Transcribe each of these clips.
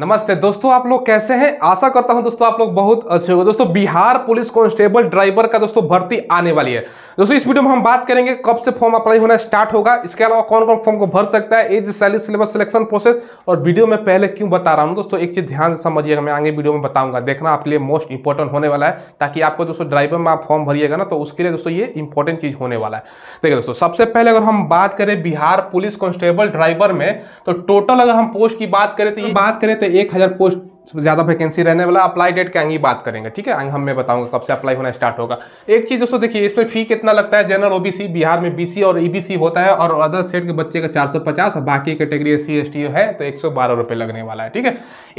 नमस्ते दोस्तों आप लोग कैसे हैं आशा करता हूं दोस्तों आप लोग बहुत अच्छे हो दोस्तों बिहार पुलिस कांस्टेबल ड्राइवर का दोस्तों भर्ती आने वाली है दोस्तों इस वीडियो में हम बात करेंगे कब से फॉर्म अप्लाई होना स्टार्ट होगा इसके अलावा कौन कौन फॉर्म को भर सकता है age salary syllabus selection process और वीडियो में पहले क्यों बता रहा हूँ दोस्तों एक चीज़ ध्यान से समझिएगा मैं आगे वीडियो में बताऊंगा देखना आपके लिए मोस्ट इंपॉर्टेंट होने वाला है ताकि आपको दोस्तों ड्राइवर में आप फॉर्म भरिएगा ना तो उसके लिए दोस्तों ये इंपॉर्टेंट चीज़ होने वाला है देखिए दोस्तों सबसे पहले अगर हम बात करें बिहार पुलिस कॉन्स्टेबल ड्राइवर में तो टोटल अगर हम पोस्ट की बात करें तो ये बात करें तो एक हज़ार पोस्ट ज़्यादा वैकेंसी रहने वाला अप्लाई डेट के आगे बात करेंगे ठीक है आगे हम मैं बताऊंगा कब से अप्लाई होना स्टार्ट होगा एक चीज़ दोस्तों देखिए इस पर फी कितना लगता है जनरल ओबीसी बिहार में बीसी और ईबीसी होता है और अदर सेट के बच्चे का 450 और बाकी कैटेगरी सी एस है तो एक सौ लगने वाला है ठीक है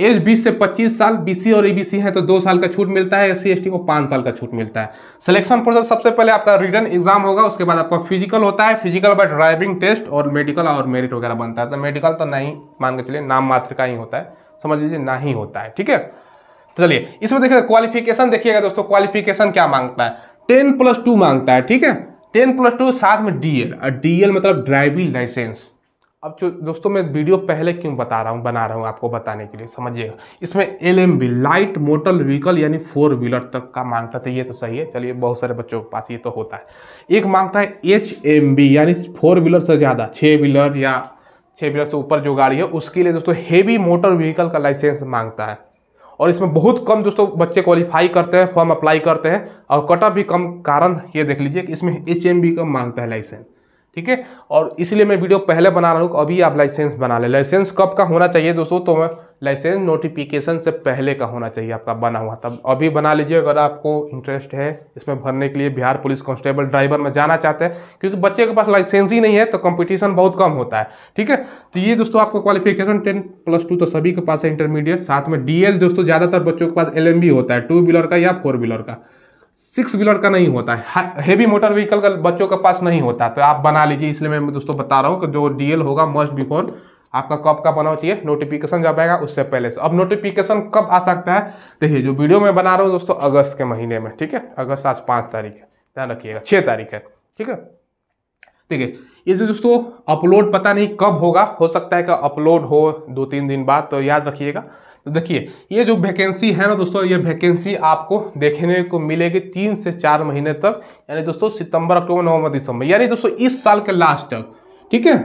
एज बीस से पच्चीस साल बी और ई है तो दो साल का छूट मिलता है एस को पाँच साल का छूट मिलता है सिलेक्शन प्रोसेस सबसे पहले आपका रिटर्न एग्जाम होगा उसके बाद आपका फिजिकल होता है फिजिकल बाय ड्राइविंग टेस्ट और मेडिकल और मेरिट वगैरह बनता है तो मेडिकल तो नहीं मान के चलिए नाम मात्र का ही होता है समझ लीजिए ना ही होता है ठीक है तो चलिए इसमें देखिएगा क्वालिफिकेशन देखिएगा दोस्तों क्वालिफिकेशन क्या मांगता है टेन प्लस टू मांगता है ठीक है टेन प्लस टू साथ में डीएल और डीएल मतलब ड्राइविंग लाइसेंस अब जो दोस्तों मैं वीडियो पहले क्यों बता रहा हूँ बना रहा हूँ आपको बताने के लिए समझिएगा इसमें L M B light motor vehicle यानी फोर व्हीलर तक का मांगता था ये तो सही है चलिए बहुत सारे बच्चों के पास ये तो होता है एक मांगता है एच एम बी यानी फोर व्हीलर से ज़्यादा छः व्हीलर या छः मीटर से ऊपर जो गाड़ी है उसके लिए दोस्तों हेवी मोटर व्हीकल का लाइसेंस मांगता है और इसमें बहुत कम दोस्तों बच्चे क्वालिफाई करते हैं फॉर्म अप्लाई करते हैं और कटअप भी कम कारण ये देख लीजिए कि इसमें एच एम बी कम मांगता है लाइसेंस ठीक है और इसलिए मैं वीडियो पहले बना रहा हूँ अभी आप लाइसेंस बना लें लाइसेंस कब का होना चाहिए दोस्तों तो मैं लाइसेंस नोटिफिकेशन से पहले का होना चाहिए आपका बना हुआ तब अभी बना लीजिए अगर आपको इंटरेस्ट है इसमें भरने के लिए बिहार पुलिस कांस्टेबल ड्राइवर में जाना चाहते हैं क्योंकि बच्चे के पास लाइसेंस ही नहीं है तो कंपटीशन बहुत कम होता है ठीक है तो ये दोस्तों आपको क्वालिफिकेशन टेन प्लस टू तो सभी के पास है इंटरमीडिएट साथ में डी दोस्तों ज़्यादातर बच्चों के पास एल होता है टू व्हीलर का या फोर व्हीलर का सिक्स व्हीलर का नहीं होता है हेवी मोटर व्हीकल का बच्चों के पास नहीं होता तो आप बना लीजिए इसलिए मैं दोस्तों बता रहा हूँ कि जो डी होगा मस्ट बिफोर आपका कब का होती चाहिए नोटिफिकेशन जब आएगा उससे पहले से अब नोटिफिकेशन कब आ सकता है देखिए जो वीडियो मैं बना रहा हूँ दोस्तों अगस्त के महीने में ठीक है अगस्त आज पाँच तारीख है ध्यान रखिएगा छः तारीख है ठीक है ठीक है ये जो दोस्तों अपलोड पता नहीं कब होगा हो सकता है कि अपलोड हो दो तीन दिन बाद तो याद रखिएगा तो देखिए ये जो वैकेंसी है ना दोस्तों ये वैकेंसी आपको देखने को मिलेगी तीन से चार महीने तक यानी दोस्तों सितंबर अक्टूबर नवंबर दिसंबर यानी दोस्तों इस साल के लास्ट तक ठीक है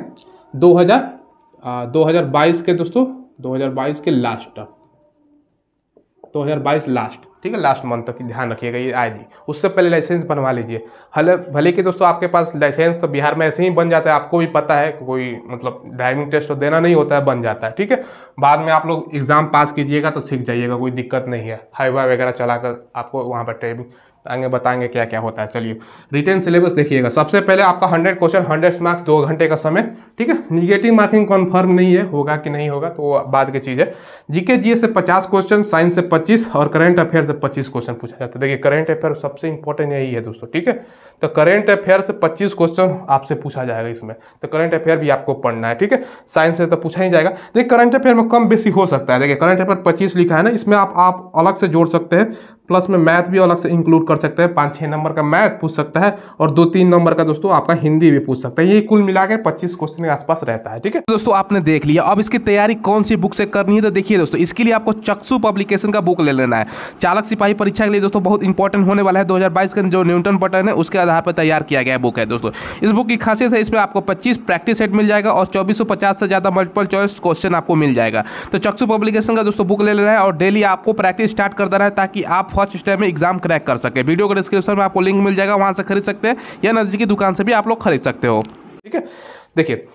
2022 के दोस्तों 2022 के लास्ट तक 2022 लास्ट ठीक है लास्ट मंथ तक ध्यान रखिएगा ये जी उससे पहले लाइसेंस बनवा लीजिए हले भले कि दोस्तों आपके पास लाइसेंस तो बिहार में ऐसे ही बन जाता है आपको भी पता है कोई मतलब ड्राइविंग टेस्ट तो देना नहीं होता है बन जाता है ठीक है बाद में आप लोग एग्ज़ाम पास कीजिएगा तो सीख जाइएगा कोई दिक्कत नहीं है हाईवा वगैरह चला आपको वहाँ पर ट्रेविंग आगे बताएंगे क्या क्या होता है चलिए रिटर्न सिलेबस देखिएगा सबसे पहले आपका हंड्रेड क्वेश्चन हंड्रेड मार्क्स दो घंटे का समय ठीक है निगेटिव मार्किंग कन्फर्म नहीं है होगा कि नहीं होगा तो वो बाद की चीज़ है जीके जीएस से पचास क्वेश्चन साइंस से पच्चीस और करेंट अफेयर से पच्चीस क्वेश्चन पूछा जाता है देखिए करेंट अफेयर सबसे इंपॉर्टेंट यही है दोस्तों ठीक है तो करेंट अफेयर से पच्चीस क्वेश्चन आपसे पूछा जाएगा इसमें तो करंट अफेयर भी आपको पढ़ना है ठीक है साइंस से तो पूछा ही जाएगा देखिए करंट अफेयर में कम बेसी हो सकता है देखिए करंट अफेयर पच्चीस लिखा है ना इसमें आप अलग से जोड़ सकते हैं प्लस में मैथ भी अलग से इंक्लूड कर सकते हैं पाँच छः नंबर का मैथ पूछ सकता है और दो तीन नंबर का दोस्तों आपका हिंदी भी पूछ सकता है ये कुल मिला के पच्चीस क्वेश्चन के आसपास रहता है ठीक है दोस्तों आपने देख लिया अब इसकी तैयारी कौन सी बुक से करनी है तो देखिए दोस्तों इसके लिए आपको चक्सु पब्लिकेशन का बुक ले लेना है चालक सिपाही परीक्षा के लिए दोस्तों बहुत इंपॉर्टेंट होने वाला है दो का जो न्यूटन बटन है उसके आधार पर तैयार किया गया बुक है दोस्तों इस बुक की खासियत है इसमें आपको पच्चीस प्रैक्टिस सेट मिल जाएगा और चौबीस से ज़्यादा मल्टीपल चॉइस क्वेश्चन आपको मिल जाएगा तो चक्सु पब्लिकेशन का दोस्तों बुक ले लेना है और डेली आपको प्रैक्टिस स्टार्ट कर देना है ताकि आप फर्स्ट स्टेप में एग्जाम क्रैक कर सके वीडियो के डिस्क्रिप्शन में आपको लिंक मिल जाएगा वहाँ से खरीद सकते हैं या नज़दीकी दुकान से भी आप लोग खरीद सकते हो ठीक है देखिए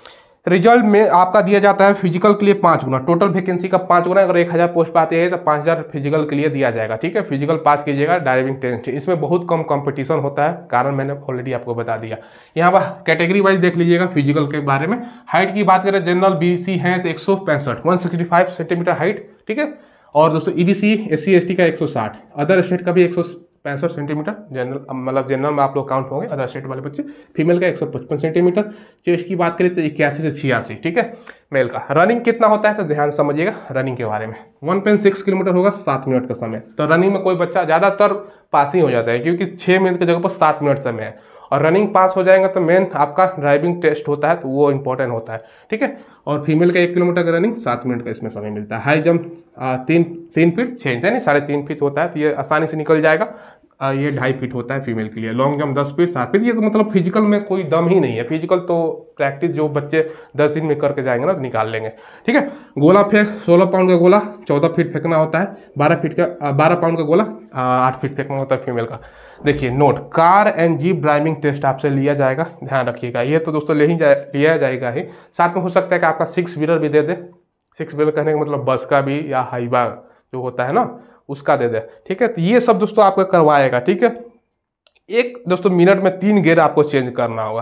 रिजल्ट में आपका दिया जाता है फिजिकल के लिए पाँच गुना टोटल वैकेंसी का पाँच गुना अगर एक हज़ार पोस्ट पाते हैं तो पाँच हज़ार फिजिकल के लिए दिया जाएगा ठीक है फिजिकल पास कीजिएगा ड्राइविंग टेस्ट इसमें बहुत कम कंपटीशन होता है कारण मैंने ऑलरेडी आपको बता दिया यहाँ पर कैटेगरी वाइज देख लीजिएगा फिजिकल के बारे में हाइट की बात करें जनरल बी सी हैं तो एक सौ सेंटीमीटर हाइट ठीक है और दोस्तों E B C S C S T का 160 अदर स्टेट का भी एक पैंसठ सेंटीमीटर जनरल मतलब जनरल में आप लोग काउंट होंगे अदर स्टेट वाले बच्चे फीमेल का एक सौ पचपन सेंटीमीटर चेस्ट की बात करें तो इक्यासी से छियासी ठीक है मेल का रनिंग कितना होता है तो ध्यान समझिएगा रनिंग के बारे में वन पॉइंट सिक्स किलोमीटर होगा सात मिनट का समय तो रनिंग में कोई बच्चा ज़्यादातर पास ही हो जाता है क्योंकि छः मिनट की जगह पर सात मिनट समय है और रनिंग पास हो जाएगा तो मेन आपका ड्राइविंग टेस्ट होता है तो वो इंपॉर्टेंट होता है ठीक है और फीमेल का एक किलोमीटर का रनिंग सात मिनट का इसमें समय मिलता है हाई जंप तीन तीन फीट छः इंच यानी साढ़े तीन फीट होता है तो ये आसानी से निकल जाएगा ये ढाई फीट होता है फीमेल के लिए लॉन्ग जंप दस फीट सात फीट ये तो मतलब फिजिकल में कोई दम ही नहीं है फिजिकल तो प्रैक्टिस जो बच्चे दस दिन में करके जाएंगे ना निकाल लेंगे ठीक है गोला फेंक सोलह पाउंड का गोला चौदह फीट फेंकना होता है बारह फीट का बारह पाउंड का गोला आठ फीट फेंकना होता है फीमेल का देखिए note car and jeep driving test आपसे लिया जाएगा ध्यान रखिएगा ये तो दोस्तों ले ही जाए लिया जाएगा ही साथ में हो सकता है कि आपका सिक्स व्हीलर भी दे दे सिक्स व्हीलर कहने का मतलब बस का भी या हाईवा जो होता है ना उसका दे दे ठीक है तो ये सब दोस्तों आपका करवाएगा ठीक है एक दोस्तों मिनट में तीन गेयर आपको चेंज करना होगा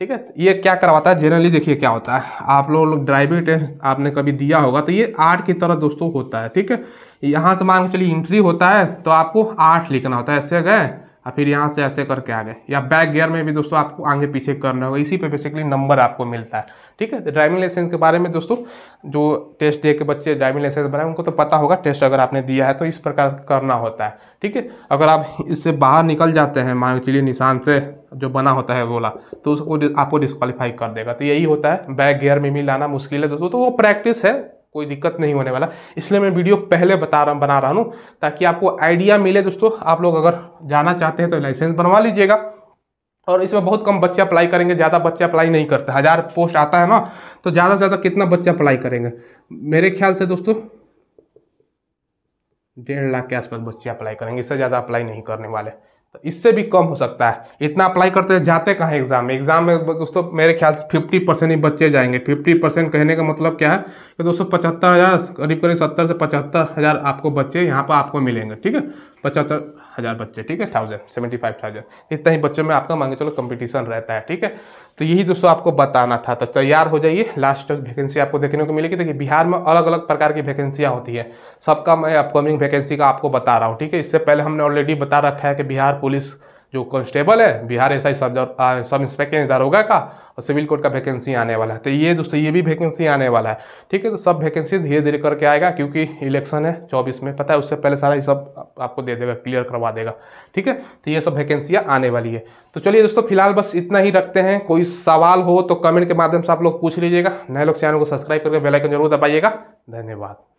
ठीक है ये क्या करवाता है जनरली देखिए क्या होता है आप लोग लो ड्राइविंग टेस्ट आपने कभी दिया होगा तो ये आठ की तरह दोस्तों होता है ठीक है यहाँ से मान के चलिए इंट्री होता है तो आपको आठ लिखना होता है ऐसे गए और फिर यहाँ से ऐसे करके आगे या बैक गियर में भी दोस्तों आपको आगे पीछे करना होगा इसी पे बेसिकली नंबर आपको मिलता है ठीक है ड्राइविंग लाइसेंस के बारे में दोस्तों जो टेस्ट दे के बच्चे ड्राइविंग लाइसेंस बनाए उनको तो पता होगा टेस्ट अगर आपने दिया है तो इस प्रकार करना होता है ठीक है अगर आप इससे बाहर निकल जाते हैं मान के लिए निशान से जो बना होता है गोला तो उसको आपको डिस्कालीफाई कर देगा तो यही होता है बैक गेयर में भी लाना मुश्किल है दोस्तों तो वो प्रैक्टिस है कोई दिक्कत नहीं होने वाला इसलिए मैं वीडियो पहले बता रहा बना रहा हूँ ताकि आपको आइडिया मिले दोस्तों आप लोग अगर जाना चाहते हैं तो लाइसेंस बनवा लीजिएगा और इसमें बहुत कम बच्चे अप्लाई करेंगे ज़्यादा बच्चे अप्लाई नहीं करते हज़ार पोस्ट आता है ना तो ज़्यादा से ज़्यादा कितना बच्चे अप्लाई करेंगे मेरे ख्याल से दोस्तों डेढ़ लाख के आसपास बच्चे अप्लाई करेंगे इससे ज़्यादा अप्लाई नहीं करने वाले तो इससे भी कम हो सकता है इतना अप्लाई करते हैं जाते कहाँ एग्जाम में एग्जाम में दोस्तों मेरे ख्याल से फिफ्टी परसेंट ही बच्चे जाएंगे फिफ्टी परसेंट कहने का मतलब क्या है कि दोस्तों पचहत्तर हज़ार करीब करीब सत्तर से पचहत्तर हज़ार आपको बच्चे यहाँ पर आपको मिलेंगे ठीक है पचहत्तर हज़ार बच्चे ठीक है थाउजेंड सेवेंटी फाइव थाउजेंड इतना ही बच्चों में आपका मांगे चलो कंपटीशन रहता है ठीक है तो यही दोस्तों आपको बताना था तो तैयार हो जाइए लास्ट तक वैकेंसी आपको देखने को मिलेगी देखिए बिहार में अलग अलग प्रकार की वैकेंसियाँ होती है सबका मैं अपकमिंग वैकेंसी का आपको बता रहा हूँ ठीक है इससे पहले हमने ऑलरेडी बता रखा है कि बिहार पुलिस जो कॉन्स्टेबल है बिहार एस आई सब सब इंस्पेक्टर दारोगा का और सिविल कोर्ट का वैकेंसी आने वाला है तो ये दोस्तों ये भी वैकेंसी आने वाला है ठीक है तो सब वैकेंसी धीरे धीरे करके आएगा क्योंकि इलेक्शन है चौबीस में पता है उससे पहले सारा ये सब आपको दे देगा क्लियर करवा देगा ठीक है तो ये सब वैकेंसियाँ आने वाली है तो चलिए दोस्तों फिलहाल बस इतना ही रखते हैं कोई सवाल हो तो कमेंट के माध्यम से आप लोग पूछ लीजिएगा नए लोग चैनल को सब्सक्राइब करके बेलाइकन जरूर दबाइएगा धन्यवाद